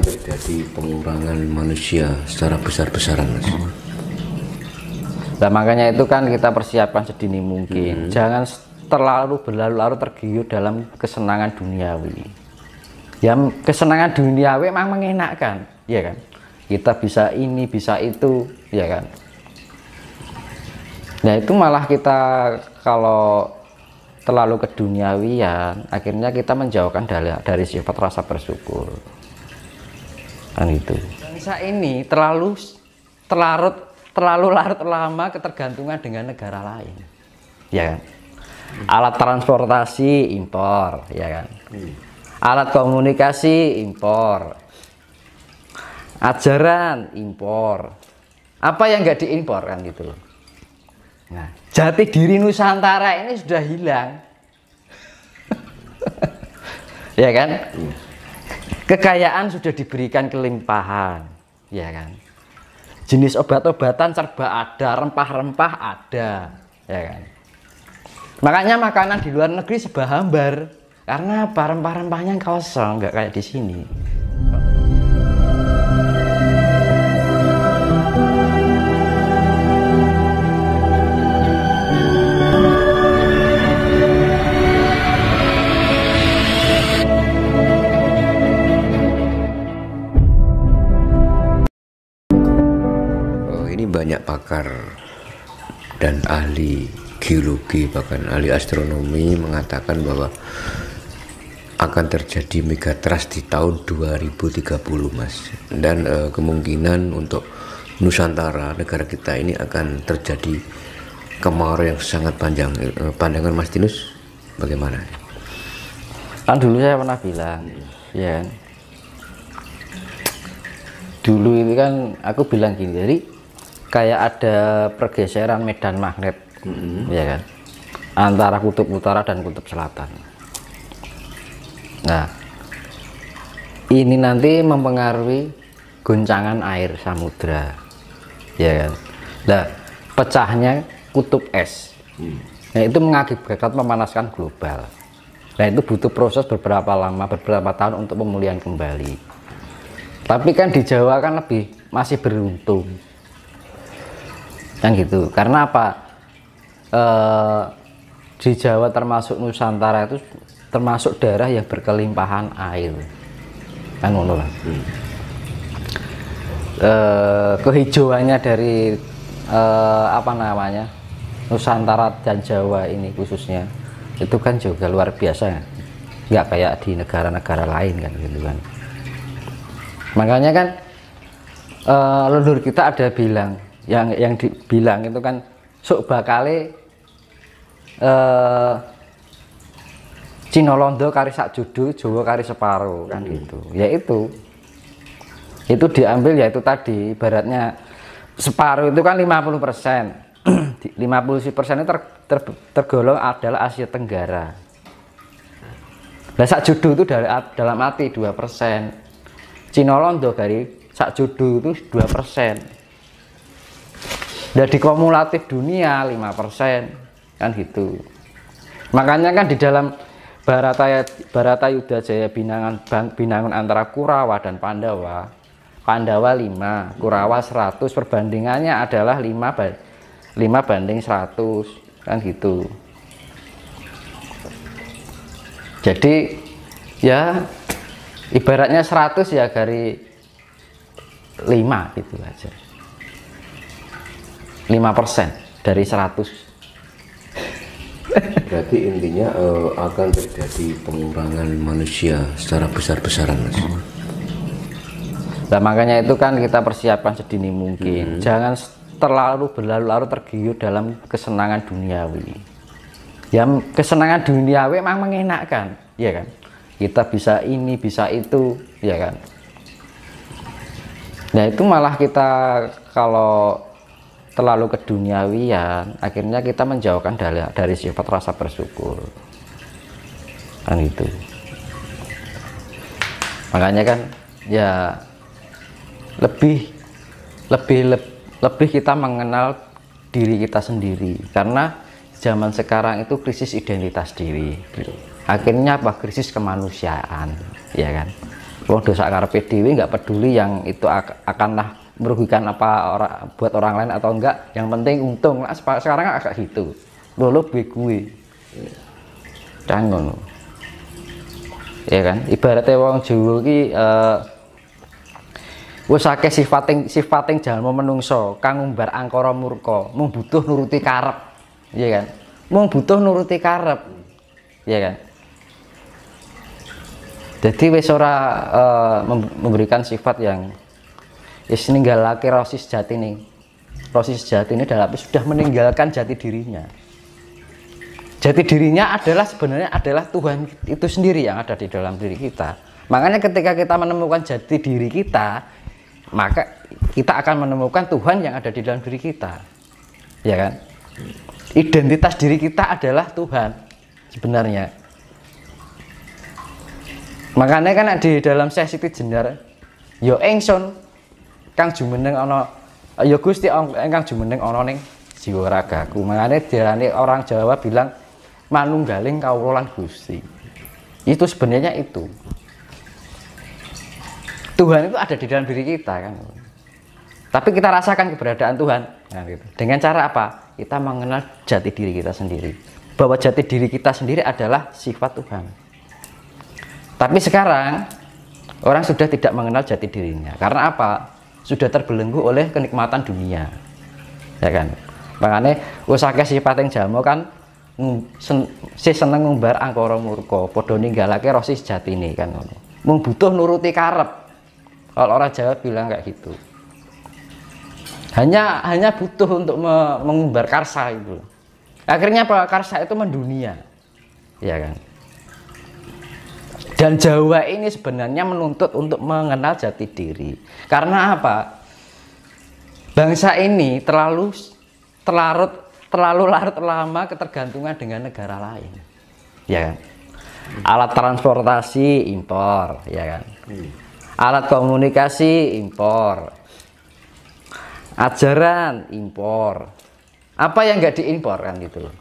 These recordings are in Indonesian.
terjadi pengurangan manusia secara besar-besaran mas nah makanya itu kan kita persiapkan sedini mungkin hmm. jangan terlalu berlalu larut tergiur dalam kesenangan duniawi Yang kesenangan duniawi memang mengenakkan ya kan kita bisa ini bisa itu ya kan nah itu malah kita kalau terlalu keduniawian akhirnya kita menjauhkan dari, dari sifat rasa bersyukur kan ah, itu Indonesia ini terlalu terlarut terlalu larut lama ketergantungan dengan negara lain ya kan hmm. alat transportasi impor ya kan hmm. alat komunikasi impor ajaran impor apa yang nggak diimpor kan gitu loh nah jati diri Nusantara ini sudah hilang ya kan iya. Kekayaan sudah diberikan kelimpahan, ya kan? Jenis obat-obatan serba ada, rempah-rempah ada, ya kan? Makanya makanan di luar negeri sebahambar hambar karena apa rempah-rempahnya kosong, nggak kayak di sini. geologi bahkan ahli astronomi mengatakan bahwa akan terjadi megatrust di tahun 2030 mas dan e, kemungkinan untuk Nusantara negara kita ini akan terjadi kemarau yang sangat panjang e, pandangan Mas Tinus bagaimana kan dulu saya pernah bilang hmm. ya kan? dulu ini kan aku bilang gini jadi kayak ada pergeseran medan magnet mm-hmm. ya kan antara kutub utara dan kutub selatan nah ini nanti mempengaruhi guncangan air samudra ya kan nah pecahnya kutub es mm. nah itu mengakibatkan memanaskan global nah itu butuh proses beberapa lama beberapa tahun untuk pemulihan kembali tapi kan di Jawa kan lebih masih beruntung kan gitu karena apa eh, di Jawa termasuk Nusantara itu termasuk daerah yang berkelimpahan air kan ngono lah hmm. eh, kehijauannya dari eh, apa namanya Nusantara dan Jawa ini khususnya itu kan juga luar biasa ya. nggak kayak di negara-negara lain kan gitu kan makanya kan uh, leluhur kita ada bilang yang yang dibilang itu kan sok bakale eh Cina Londo kari sak judu, Jawa kari separuh kan hmm. gitu. Ya itu. Itu diambil yaitu tadi baratnya separuh itu kan 50 persen. 50 persennya ter, ter, tergolong adalah Asia Tenggara. Nah, sak judu itu dari, dalam arti dua persen. Cina Londo kari sak judu itu dua persen. Jadi kumulatif dunia lima persen kan gitu makanya kan di dalam Barata Barata Yuda Jaya binangan binangun antara Kurawa dan Pandawa Pandawa 5 Kurawa 100 perbandingannya adalah 5 5 banding 100 kan gitu jadi ya ibaratnya 100 ya dari 5 gitu aja 5% dari 100 berarti intinya uh, akan terjadi pengurangan manusia secara besar-besaran mas nah makanya itu kan kita persiapkan sedini mungkin hmm. jangan terlalu berlalu larut tergiur dalam kesenangan duniawi Yang kesenangan duniawi memang mengenakkan ya kan kita bisa ini bisa itu ya kan nah itu malah kita kalau terlalu keduniawian akhirnya kita menjauhkan dari, dari sifat rasa bersyukur kan itu makanya kan ya lebih lebih lebih kita mengenal diri kita sendiri karena zaman sekarang itu krisis identitas diri gitu. akhirnya apa krisis kemanusiaan ya kan wong dosa karepe dewi nggak peduli yang itu akanlah merugikan apa orang buat orang lain atau enggak yang penting untung lah sekarang agak gitu lo gue gue canggung ya kan ibaratnya wong jual ki uh, wis akeh sifating sifating jalma menungso kang umbar angkara murka mung butuh nuruti karep ya kan mung butuh nuruti karep ya kan jadi wis ora uh, memberikan sifat yang Is meninggal laki Rosi sejati ini, Rosi sejati ini dalam sudah meninggalkan jati dirinya. Jati dirinya adalah sebenarnya adalah Tuhan itu sendiri yang ada di dalam diri kita. Makanya ketika kita menemukan jati diri kita, maka kita akan menemukan Tuhan yang ada di dalam diri kita. Ya kan? Identitas diri kita adalah Tuhan sebenarnya. Makanya kan di dalam sesi jenar, yo engson kang jumeneng ana ya Gusti engkang jumeneng ana ning jiwa ragaku. Mangane diarani orang Jawa bilang manunggaling kawula lan Gusti. Itu sebenarnya itu. Tuhan itu ada di dalam diri kita kan. Tapi kita rasakan keberadaan Tuhan. Nah, gitu. Dengan cara apa? Kita mengenal jati diri kita sendiri. Bahwa jati diri kita sendiri adalah sifat Tuhan. Tapi sekarang orang sudah tidak mengenal jati dirinya. Karena apa? sudah terbelenggu oleh kenikmatan dunia ya kan makanya usaha sifat yang jamu kan sen, si seneng ngumbar angkoro murko, podo ninggalake roh si ini kan membutuh nuruti karep kalau orang Jawa bilang kayak gitu hanya hanya butuh untuk me, mengumbar karsa itu akhirnya apa karsa itu mendunia ya kan dan Jawa ini sebenarnya menuntut untuk mengenal jati diri. Karena apa? Bangsa ini terlalu terlarut terlalu larut lama ketergantungan dengan negara lain. Ya kan? Alat transportasi impor, ya kan? Iya. Alat komunikasi impor. Ajaran impor. Apa yang nggak diimpor kan gitu loh.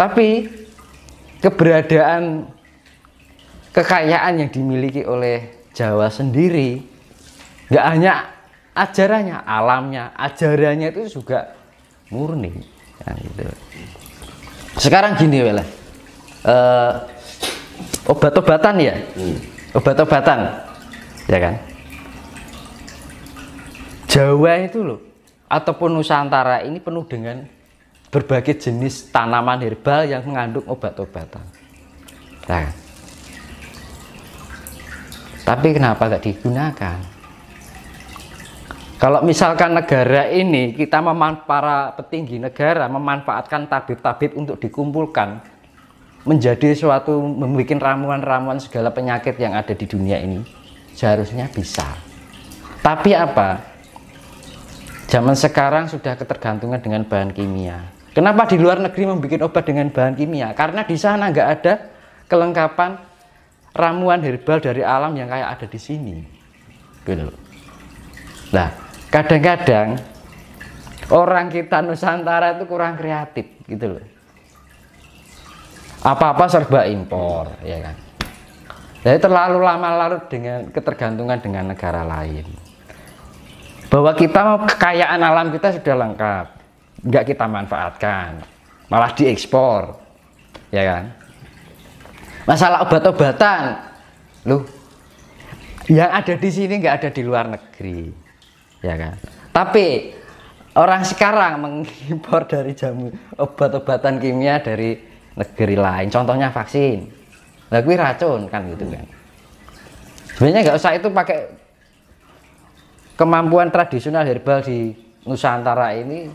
Tapi keberadaan kekayaan yang dimiliki oleh Jawa sendiri nggak hanya ajarannya alamnya ajarannya itu juga murni ya, gitu sekarang gini wala uh, eh, obat-obatan ya hmm. obat-obatan ya kan Jawa itu loh ataupun Nusantara ini penuh dengan berbagai jenis tanaman herbal yang mengandung obat-obatan nah, tapi kenapa tidak digunakan? Kalau misalkan negara ini kita meman para petinggi negara memanfaatkan tabib-tabib untuk dikumpulkan menjadi suatu membuat ramuan-ramuan segala penyakit yang ada di dunia ini seharusnya bisa. Tapi apa? Zaman sekarang sudah ketergantungan dengan bahan kimia. Kenapa di luar negeri membuat obat dengan bahan kimia? Karena di sana nggak ada kelengkapan ramuan herbal dari alam yang kayak ada di sini gitu nah kadang-kadang orang kita Nusantara itu kurang kreatif gitu loh apa-apa serba impor ya kan jadi terlalu lama larut dengan ketergantungan dengan negara lain bahwa kita mau kekayaan alam kita sudah lengkap nggak kita manfaatkan malah diekspor ya kan masalah obat-obatan lu yang ada di sini nggak ada di luar negeri ya kan tapi orang sekarang mengimpor dari jamu obat-obatan kimia dari negeri lain contohnya vaksin lagu racun kan gitu kan sebenarnya nggak usah itu pakai kemampuan tradisional herbal di Nusantara ini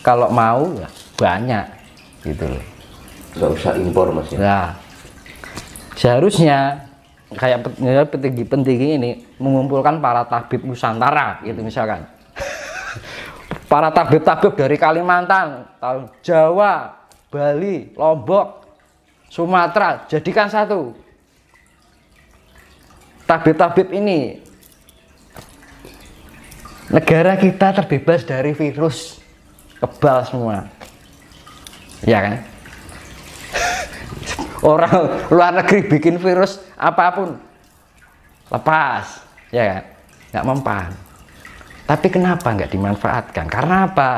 kalau mau ya banyak gitu loh nggak usah impor mas ya nah, seharusnya kayak ya, petinggi-petinggi ini mengumpulkan para tabib Nusantara gitu misalkan para tabib-tabib dari Kalimantan, Jawa, Bali, Lombok, Sumatera jadikan satu tabib-tabib ini negara kita terbebas dari virus kebal semua ya kan orang luar negeri bikin virus apapun lepas ya nggak mempan tapi kenapa nggak dimanfaatkan karena apa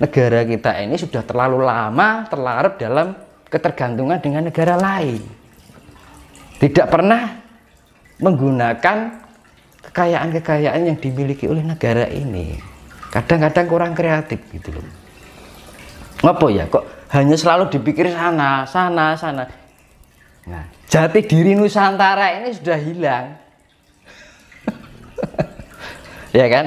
negara kita ini sudah terlalu lama terlarut dalam ketergantungan dengan negara lain tidak pernah menggunakan kekayaan-kekayaan yang dimiliki oleh negara ini kadang-kadang kurang kreatif gitu loh Ngapain ya kok hanya selalu dipikir sana sana sana Nah, jati diri Nusantara ini sudah hilang. ya kan?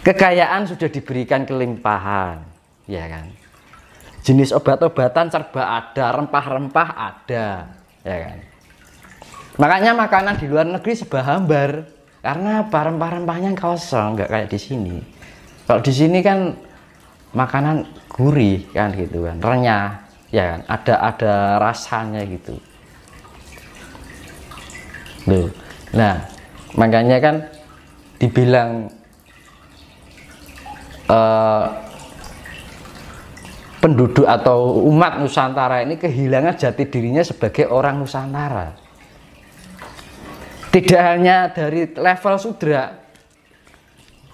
Kekayaan sudah diberikan kelimpahan, ya kan? Jenis obat-obatan serba ada, rempah-rempah ada, ya kan? Makanya makanan di luar negeri sebah hambar. Karena apa? Rempah-rempahnya kosong, nggak kayak di sini. Kalau di sini kan makanan gurih kan gitu kan, renyah ya kan ada ada rasanya gitu loh nah makanya kan dibilang uh, penduduk atau umat Nusantara ini kehilangan jati dirinya sebagai orang Nusantara tidak hanya dari level sudra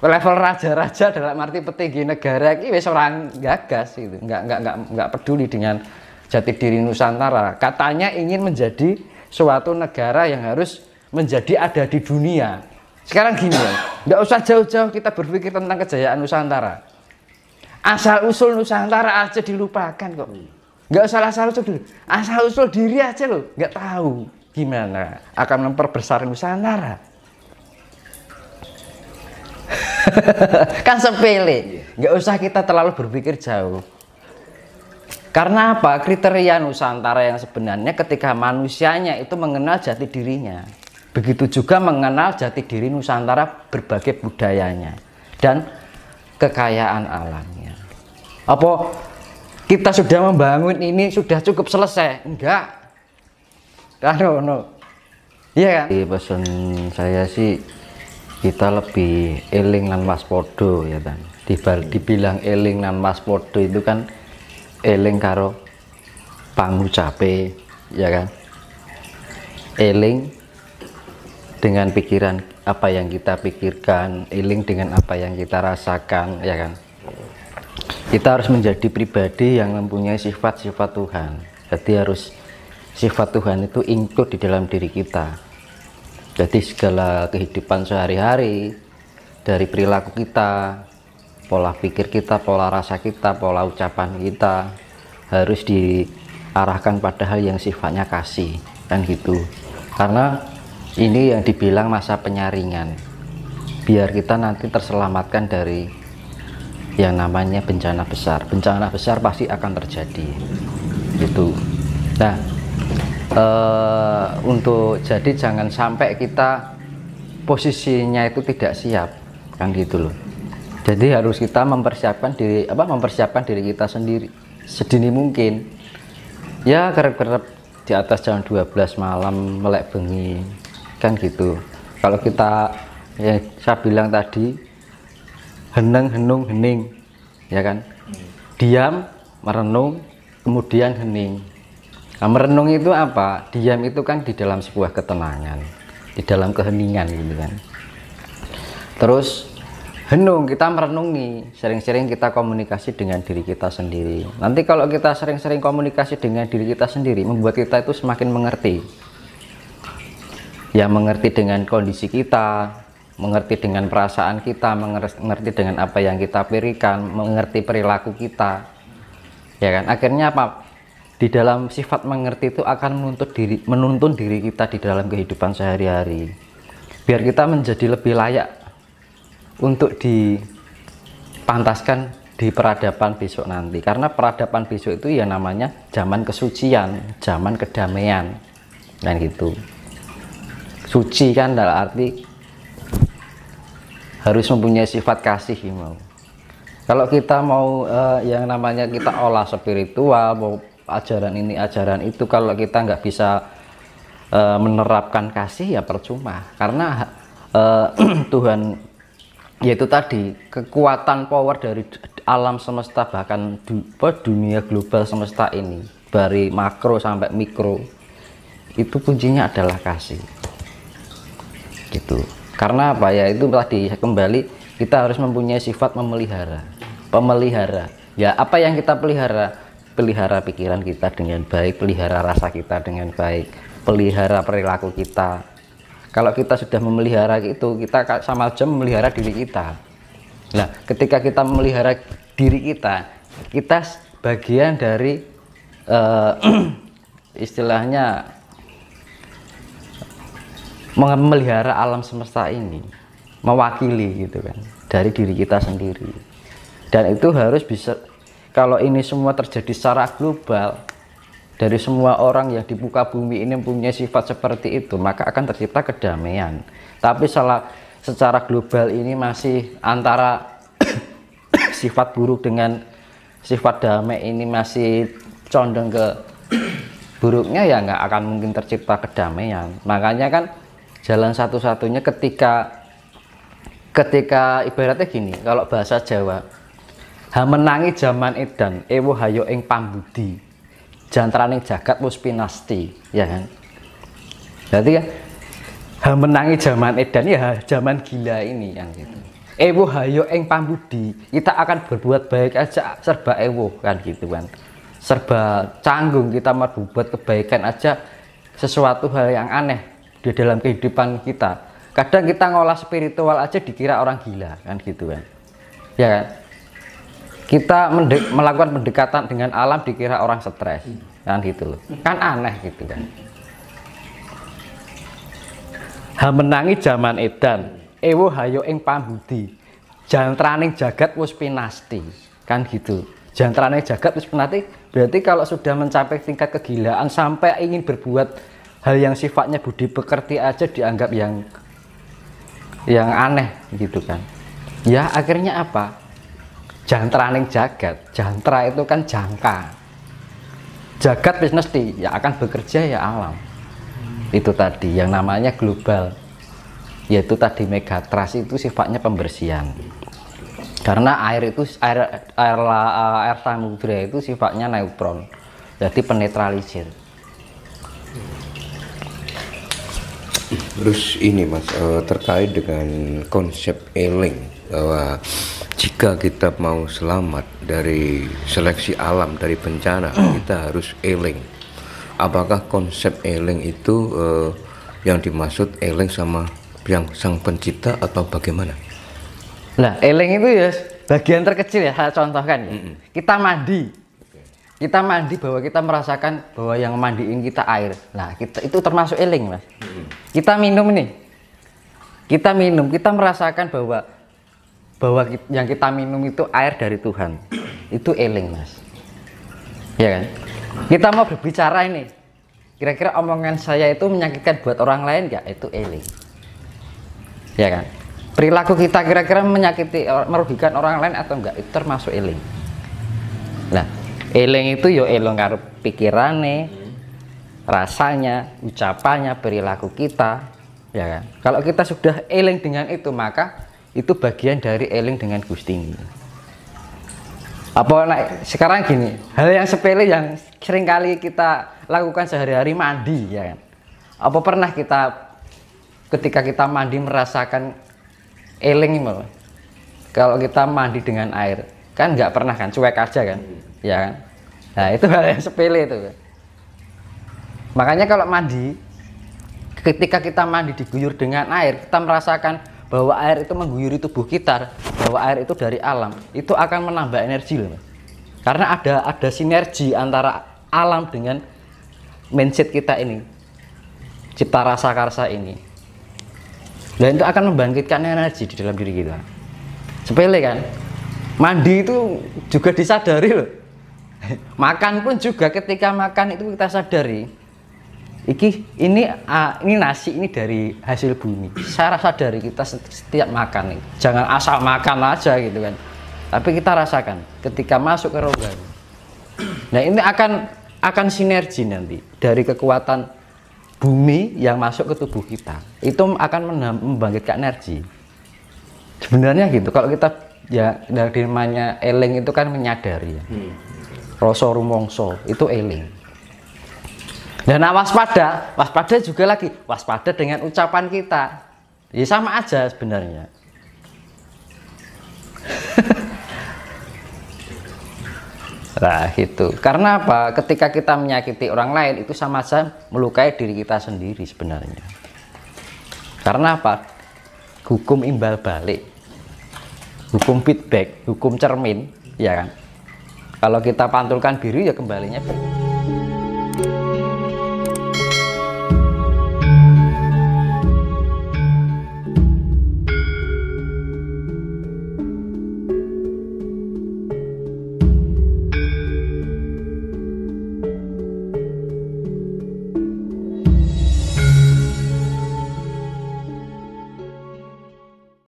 level raja-raja dalam arti petinggi negara ini wes orang gagas gitu nggak nggak nggak nggak peduli dengan jati diri Nusantara katanya ingin menjadi suatu negara yang harus menjadi ada di dunia sekarang gini ya nggak usah jauh-jauh kita berpikir tentang kejayaan Nusantara asal usul Nusantara aja dilupakan kok nggak usah asal usul dulu asal usul diri aja loh nggak tahu gimana akan memperbesar Nusantara kan sepele iya. nggak usah kita terlalu berpikir jauh karena apa kriteria Nusantara yang sebenarnya ketika manusianya itu mengenal jati dirinya begitu juga mengenal jati diri Nusantara berbagai budayanya dan kekayaan alamnya apa kita sudah membangun ini sudah cukup selesai enggak kan no, iya kan iya, pesan saya sih kita lebih eling lan waspodo ya kan Dibal, dibilang eling lan waspodo itu kan eling karo pangucape ya kan eling dengan pikiran apa yang kita pikirkan eling dengan apa yang kita rasakan ya kan kita harus menjadi pribadi yang mempunyai sifat-sifat Tuhan jadi harus sifat Tuhan itu include di dalam diri kita jadi segala kehidupan sehari-hari dari perilaku kita pola pikir kita pola rasa kita pola ucapan kita harus diarahkan pada hal yang sifatnya kasih dan gitu karena ini yang dibilang masa penyaringan biar kita nanti terselamatkan dari yang namanya bencana besar bencana besar pasti akan terjadi gitu nah uh, untuk jadi jangan sampai kita posisinya itu tidak siap kan gitu loh jadi harus kita mempersiapkan diri apa mempersiapkan diri kita sendiri sedini mungkin ya kerap-kerap di atas jam 12 malam melek bengi kan gitu kalau kita ya saya bilang tadi heneng henung hening ya kan diam merenung kemudian hening Nah, merenung itu apa? Diam itu kan di dalam sebuah ketenangan, di dalam keheningan gitu kan. Terus henung kita merenungi, sering-sering kita komunikasi dengan diri kita sendiri. Nanti kalau kita sering-sering komunikasi dengan diri kita sendiri, membuat kita itu semakin mengerti. Ya mengerti dengan kondisi kita, mengerti dengan perasaan kita, mengerti dengan apa yang kita pikirkan, mengerti perilaku kita. Ya kan? Akhirnya apa? di dalam sifat mengerti itu akan menuntut diri menuntun diri kita di dalam kehidupan sehari-hari biar kita menjadi lebih layak untuk dipantaskan di peradaban besok nanti karena peradaban besok itu ya namanya zaman kesucian zaman kedamaian dan gitu suci kan dalam arti harus mempunyai sifat kasih mau kalau kita mau eh, yang namanya kita olah spiritual ajaran ini ajaran itu kalau kita nggak bisa e, menerapkan kasih ya percuma karena e, Tuhan yaitu tadi kekuatan power dari alam semesta bahkan du, dunia global semesta ini dari makro sampai mikro itu kuncinya adalah kasih gitu karena apa ya itu tadi kembali kita harus mempunyai sifat memelihara pemelihara ya apa yang kita pelihara pelihara pikiran kita dengan baik, pelihara rasa kita dengan baik, pelihara perilaku kita. Kalau kita sudah memelihara itu, kita sama aja memelihara diri kita. Nah, ketika kita memelihara diri kita, kita bagian dari uh, istilahnya memelihara alam semesta ini, mewakili gitu kan, dari diri kita sendiri. Dan itu harus bisa kalau ini semua terjadi secara global dari semua orang yang di muka bumi ini punya sifat seperti itu maka akan tercipta kedamaian tapi salah secara global ini masih antara sifat buruk dengan sifat damai ini masih condong ke buruknya ya nggak akan mungkin tercipta kedamaian makanya kan jalan satu-satunya ketika ketika ibaratnya gini kalau bahasa Jawa Hamenangi zaman edan, ewo hayo ing pambudi. Jantraning jagat wis pinasti, ya kan? Berarti ya kan, hamenangi zaman edan ya zaman gila ini yang gitu. Ewo hayo ing pambudi, kita akan berbuat baik aja serba ewo kan gitu kan. Serba canggung kita mau berbuat kebaikan aja sesuatu hal yang aneh di dalam kehidupan kita kadang kita ngolah spiritual aja dikira orang gila kan gitu kan ya kan kita mendek, melakukan pendekatan dengan alam dikira orang stres kan gitu loh kan aneh gitu kan hamenangi zaman edan ewo hayo ing pambudi jantraning jagat wis pinasti kan gitu jantraning jagat wis pinasti berarti kalau sudah mencapai tingkat kegilaan sampai ingin berbuat hal yang sifatnya budi pekerti aja dianggap yang yang aneh gitu kan ya akhirnya apa jantra ning jagat jantra itu kan jangka jagat bisnis mesti ya akan bekerja ya alam hmm. itu tadi yang namanya global yaitu tadi megatras itu sifatnya pembersihan karena air itu air air, eh, air samudra itu sifatnya neutron jadi penetralisir terus ini mas eh, terkait dengan konsep eling bahwa jika kita mau selamat dari seleksi alam dari bencana hmm. kita harus eling apakah konsep eling itu uh, yang dimaksud eling sama yang sang pencipta atau bagaimana nah eling itu ya bagian terkecil ya saya contohkan ya. Mm -mm. kita mandi kita mandi bahwa kita merasakan bahwa yang mandiin kita air nah kita itu termasuk eling mas mm -mm. kita minum nih kita minum kita merasakan bahwa bahwa yang kita minum itu air dari Tuhan itu eling mas ya kan kita mau berbicara ini kira-kira omongan saya itu menyakitkan buat orang lain gak itu eling ya kan perilaku kita kira-kira menyakiti merugikan orang lain atau enggak itu termasuk eling nah eling itu yo eling karo pikirane rasanya ucapannya perilaku kita ya kan kalau kita sudah eling dengan itu maka itu bagian dari eling dengan Gusti ini. apa nah, sekarang gini hal yang sepele yang sering kali kita lakukan sehari-hari mandi ya kan apa pernah kita ketika kita mandi merasakan eling mal kalau kita mandi dengan air kan nggak pernah kan cuek aja kan ya kan nah itu hal yang sepele itu makanya kalau mandi ketika kita mandi diguyur dengan air kita merasakan bahwa air itu mengguyuri tubuh kita, bahwa air itu dari alam, itu akan menambah energi loh. Karena ada ada sinergi antara alam dengan mindset kita ini. Cipta rasa karsa ini. Dan itu akan membangkitkan energi di dalam diri kita. Sepele kan? Mandi itu juga disadari loh. Makan pun juga ketika makan itu kita sadari Iki ini uh, ini nasi ini dari hasil bumi. Saya rasa dari kita setiap makan nih. Jangan asal makan aja gitu kan. Tapi kita rasakan ketika masuk ke rongga. Nah, ini akan akan sinergi nanti dari kekuatan bumi yang masuk ke tubuh kita. Itu akan membangkitkan energi. Sebenarnya gitu. Kalau kita ya dari namanya eling itu kan menyadari ya. Hmm. rumongso itu eling dan nah, waspada, waspada juga lagi waspada dengan ucapan kita. Ya sama aja sebenarnya. Nah, itu Karena apa? Ketika kita menyakiti orang lain itu sama saja melukai diri kita sendiri sebenarnya. Karena apa? Hukum imbal balik. Hukum feedback, hukum cermin, ya kan? Kalau kita pantulkan biru ya kembalinya biru.